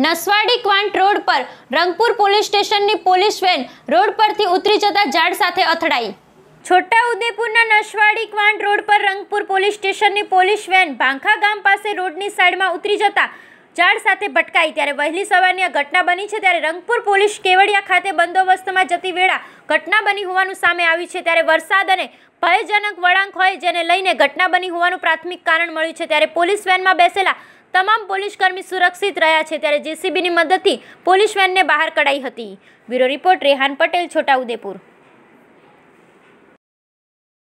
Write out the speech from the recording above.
Naswadi Kwant road પર Rangpur police સ્ટેશનની police van road પરથી ઉતરી જતા ઝાડ સાથે અથડાઈ છોટાઉદેપુરના નસવાડી ક્વાંટ રોડ પર રંગપુર પોલીસ સ્ટેશનની પોલીસ વેન ભાંખા ગામ પાસે રોડની સાઈડમાં ઉતરી જતા ઝાડ સાથે ભટકાઈ ત્યારે વહેલી સવારની આ ઘટના બની છે ત્યારે રંગપુર પોલીસ કેવડિયા ખાતે બંદોબસ્તમાં જતી વેળા ઘટના બની હોવાનું સામે આવ્યું છે ત્યારે વરસાદ અને ભયજનક વળાંક હોય જેને લઈને ઘટના બની હોવાનું પ્રાથમિક કારણ મળ્યું છે ત્યારે પોલીસ વેનમાં બેસેલા તમામ પોલીસકર્મી સુરક્ષિત રહ્યા છે ત્યારે જેસીબીની મદદથી પોલીસ વેનને બહાર કઢાઈ હતી બ્યુરો રિપોર્ટ રેહાન પટેલ છોટાઉદેપુર